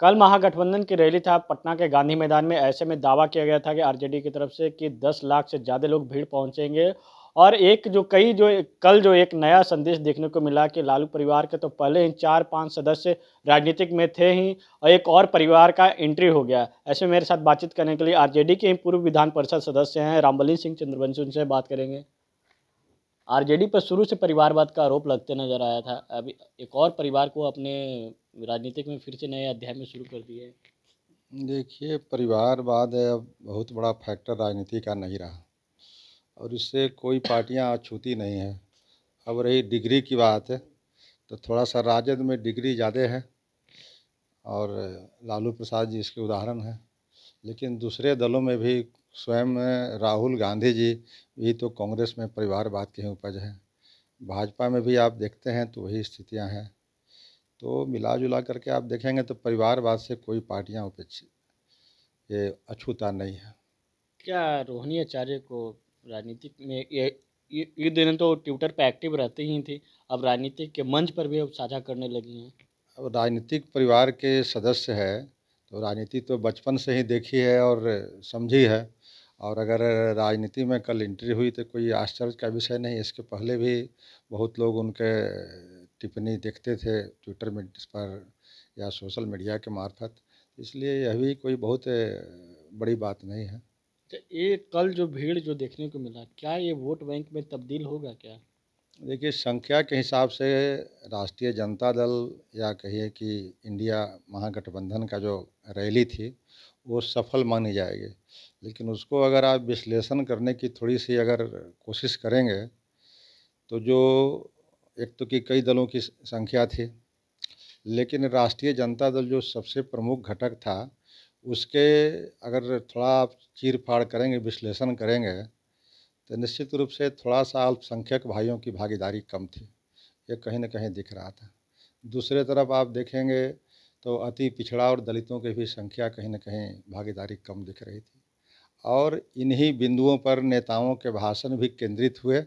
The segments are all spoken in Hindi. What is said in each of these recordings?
कल महागठबंधन की रैली था पटना के गांधी मैदान में ऐसे में दावा किया गया था कि आरजेडी की तरफ से कि 10 लाख से ज़्यादा लोग भीड़ पहुंचेंगे और एक जो कई जो कल जो एक नया संदेश देखने को मिला कि लालू परिवार के तो पहले ही चार पांच सदस्य राजनीतिक में थे ही और एक और परिवार का एंट्री हो गया ऐसे मेरे साथ बातचीत करने के लिए आर के पूर्व विधान परिषद सदस्य हैं रामबली सिंह चंद्रवंशी उनसे बात करेंगे आरजेडी पर शुरू से परिवारवाद का आरोप लगते नजर आया था अभी एक और परिवार को अपने राजनीतिक में फिर से नए अध्याय में शुरू कर दिए देखिए परिवारवाद अब बहुत बड़ा फैक्टर राजनीति का नहीं रहा और इससे कोई पार्टियां अछूती छूती नहीं है अब रही डिग्री की बात है तो थोड़ा सा राजद में डिग्री ज़्यादा है और लालू प्रसाद जी इसके उदाहरण हैं लेकिन दूसरे दलों में भी स्वयं राहुल गांधी जी भी तो कांग्रेस में परिवारवाद के उपज हैं भाजपा में भी आप देखते हैं तो वही स्थितियां हैं तो मिला जुला करके आप देखेंगे तो परिवारवाद से कोई पार्टियाँ उपेक्षित ये अछूता नहीं है क्या रोहिणी आचार्य को राजनीतिक में ये ये दिन तो ट्विटर पर एक्टिव रहते ही थी अब राजनीतिक के मंच पर भी अब साझा करने लगी हैं अब राजनीतिक परिवार के सदस्य है तो राजनीति तो बचपन से ही देखी है और समझी है और अगर राजनीति में कल इंट्री हुई तो कोई आश्चर्य का विषय नहीं इसके पहले भी बहुत लोग उनके टिप्पणी देखते थे ट्विटर में इस पर या सोशल मीडिया के मार्फत इसलिए यह भी कोई बहुत बड़ी बात नहीं है अच्छा, ये कल जो भीड़ जो देखने को मिला क्या ये वोट बैंक में तब्दील होगा क्या देखिए संख्या के हिसाब से राष्ट्रीय जनता दल या कहिए कि इंडिया महागठबंधन का जो रैली थी वो सफल मानी जाएगी लेकिन उसको अगर आप विश्लेषण करने की थोड़ी सी अगर कोशिश करेंगे तो जो एक तो कि कई दलों की संख्या थी लेकिन राष्ट्रीय जनता दल जो सबसे प्रमुख घटक था उसके अगर थोड़ा आप चीर फाड़ करेंगे विश्लेषण करेंगे तो निश्चित रूप से थोड़ा सा अल्पसंख्यक भाइयों की भागीदारी कम थी ये कहीं ना कहीं दिख रहा था दूसरे तरफ आप देखेंगे तो अति पिछड़ा और दलितों की भी संख्या कहीं ना कहीं भागीदारी कम दिख रही थी और इन्हीं बिंदुओं पर नेताओं के भाषण भी केंद्रित हुए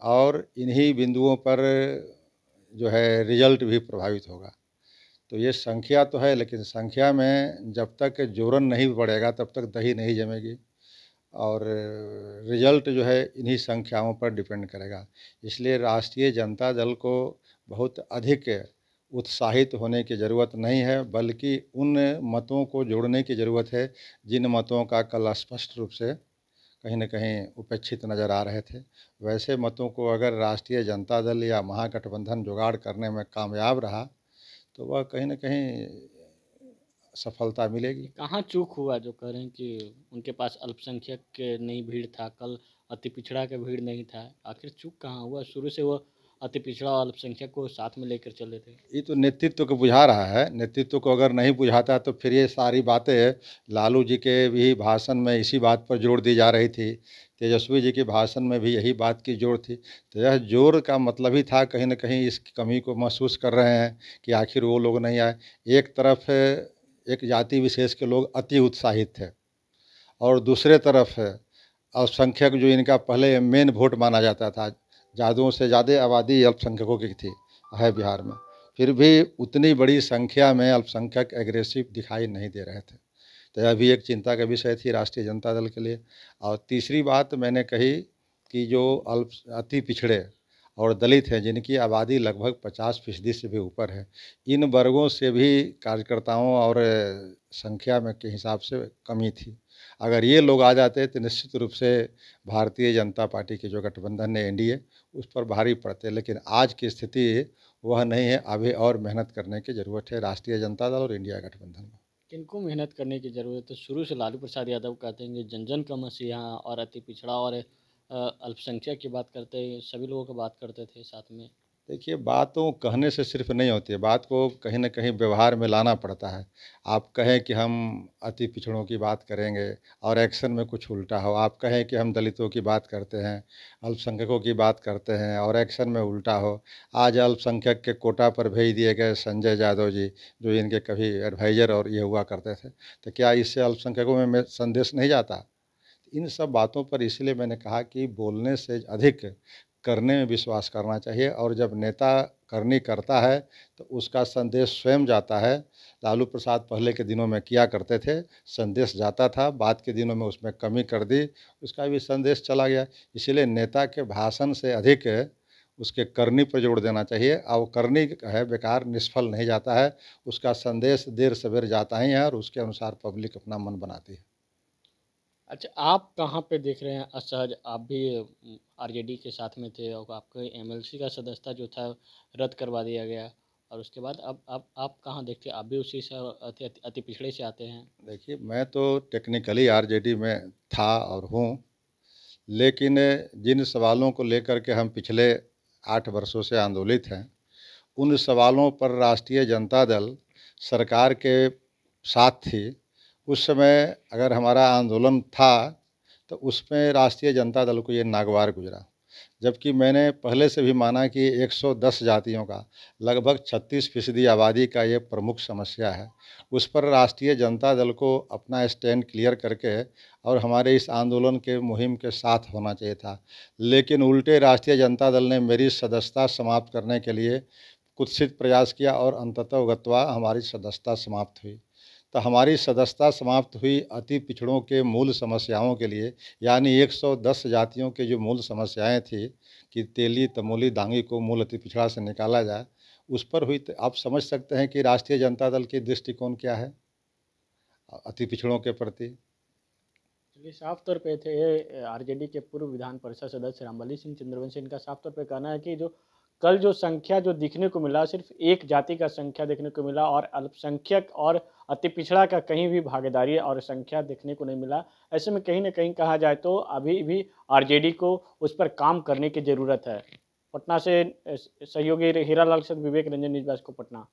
और इन्हीं बिंदुओं पर जो है रिजल्ट भी प्रभावित होगा तो ये संख्या तो है लेकिन संख्या में जब तक जोरन नहीं बढ़ेगा तब तक दही नहीं जमेगी और रिजल्ट जो है इन्हीं संख्याओं पर डिपेंड करेगा इसलिए राष्ट्रीय जनता दल को बहुत अधिक उत्साहित होने की ज़रूरत नहीं है बल्कि उन मतों को जोड़ने की ज़रूरत है जिन मतों का कल स्पष्ट रूप से कहीं ना कहीं उपेक्षित नज़र आ रहे थे वैसे मतों को अगर राष्ट्रीय जनता दल या महागठबंधन जुगाड़ करने में कामयाब रहा तो वह कहीं ना कहीं सफलता मिलेगी कहाँ चूक हुआ जो कह रहे हैं कि उनके पास अल्पसंख्यक नहीं भीड़ था कल अति पिछड़ा के भीड़ नहीं था आखिर चूक कहाँ हुआ शुरू से वह अति पिछड़ा अल्पसंख्यक को साथ में लेकर चले थे ये तो नेतृत्व को बुझा रहा है नेतृत्व को अगर नहीं बुझाता तो फिर ये सारी बातें लालू जी के भी भाषण में इसी बात पर जोर दी जा रही थी तेजस्वी जी के भाषण में भी यही बात की जोर थी तो यह जोर का मतलब ही था कहीं ना कहीं इस कमी को महसूस कर रहे हैं कि आखिर वो लोग नहीं आए एक तरफ एक जाति विशेष के लोग अति उत्साहित थे और दूसरे तरफ अल्पसंख्यक जो इनका पहले मेन वोट माना जाता था ज़्यादा से ज़्यादा आबादी अल्पसंख्यकों की थी है बिहार में फिर भी उतनी बड़ी संख्या में अल्पसंख्यक एग्रेसिव दिखाई नहीं दे रहे थे तो यह भी एक चिंता का विषय थी राष्ट्रीय जनता दल के लिए और तीसरी बात मैंने कही कि जो अल्प अति पिछड़े और दलित हैं जिनकी आबादी लगभग 50 फीसदी से भी ऊपर है इन वर्गों से भी कार्यकर्ताओं और संख्या में के हिसाब से कमी थी अगर ये लोग आ जाते तो निश्चित रूप से भारतीय जनता पार्टी के जो गठबंधन है एनडीए उस पर भारी पड़ते लेकिन आज की स्थिति वह नहीं है अभी और मेहनत करने की ज़रूरत है राष्ट्रीय जनता दल और इंडिया गठबंधन में किनको मेहनत करने की ज़रूरत है तो शुरू से लालू प्रसाद यादव कहते हैं कि जन जन का मसीहा और अति पिछड़ा और अल्पसंख्यक की बात करते हैं सभी लोगों की बात करते थे साथ में देखिए बात तो कहने से सिर्फ नहीं होती है बात को कहीं ना कहीं व्यवहार में लाना पड़ता है आप कहें कि हम अति पिछड़ों की बात करेंगे और एक्शन में कुछ उल्टा हो आप कहें कि हम दलितों की बात करते हैं अल्पसंख्यकों की बात करते हैं और एक्शन में उल्टा हो आज अल्पसंख्यक के कोटा पर भेज दिए गए संजय यादव जी जो इनके कभी एडवाइज़र और ये हुआ करते थे तो क्या इससे अल्पसंख्यकों में संदेश नहीं जाता इन सब बातों पर इसलिए मैंने कहा कि बोलने से अधिक करने में विश्वास करना चाहिए और जब नेता करनी करता है तो उसका संदेश स्वयं जाता है लालू प्रसाद पहले के दिनों में किया करते थे संदेश जाता था बाद के दिनों में उसमें कमी कर दी उसका भी संदेश चला गया इसीलिए नेता के भाषण से अधिक उसके करनी पर जोड़ देना चाहिए और करनी है बेकार निष्फल नहीं जाता है उसका संदेश देर सवेर जाता ही है और उसके अनुसार पब्लिक अपना मन बनाती है अच्छा आप कहाँ पे देख रहे हैं असहज आप भी आरजेडी के साथ में थे और आपके एमएलसी का सदस्यता जो था रद्द करवा दिया गया और उसके बाद अब आप आप कहाँ देखते आप भी उसी से अति अति, अति पिछड़े से आते हैं देखिए मैं तो टेक्निकली आरजेडी में था और हूँ लेकिन जिन सवालों को लेकर के हम पिछले आठ वर्षों से आंदोलित हैं उन सवालों पर राष्ट्रीय जनता दल सरकार के साथ थी उस समय अगर हमारा आंदोलन था तो उसमें राष्ट्रीय जनता दल को ये नागवार गुजरा जबकि मैंने पहले से भी माना कि 110 जातियों का लगभग 36 फीसदी आबादी का ये प्रमुख समस्या है उस पर राष्ट्रीय जनता दल को अपना स्टैंड क्लियर करके और हमारे इस आंदोलन के मुहिम के साथ होना चाहिए था लेकिन उल्टे राष्ट्रीय जनता दल ने मेरी सदस्यता समाप्त करने के लिए कुत्सित प्रयास किया और अंततः गत्वा हमारी सदस्यता समाप्त हुई तो हमारी सदस्यता समाप्त हुई अति पिछड़ों के मूल समस्याओं के लिए यानी 110 जातियों के जो मूल समस्याएं थी कि तेली तमोली दांगी को मूल अति पिछड़ा से निकाला जाए उस पर हुई तो आप समझ सकते हैं कि राष्ट्रीय जनता दल के दृष्टिकोण क्या है अति पिछड़ों के प्रति चलिए साफ तौर पे थे आरजेडी के पूर्व विधान परिषद सदस्य रामबली सिंह चंद्रवंशी इनका साफ तौर पे कहना है कि जो कल जो संख्या जो दिखने को मिला सिर्फ एक जाति का संख्या देखने को मिला और अल्पसंख्यक और अति पिछड़ा का कहीं भी भागीदारी और संख्या देखने को नहीं मिला ऐसे में कहीं ना कहीं कहा जाए तो अभी भी आरजेडी को उस पर काम करने की ज़रूरत है पटना से सहयोगी हीरा लाल विवेक रंजन निजवास को पटना